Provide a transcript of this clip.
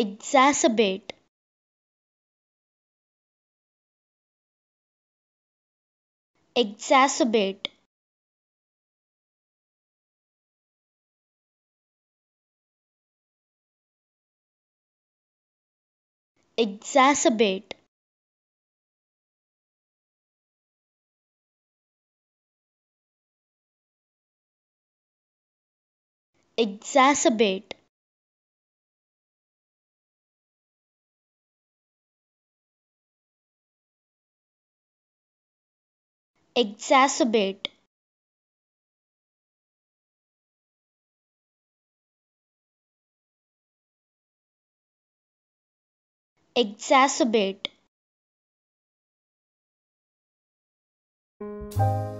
exacerbate exacerbate exacerbate exacerbate exacerbate exacerbate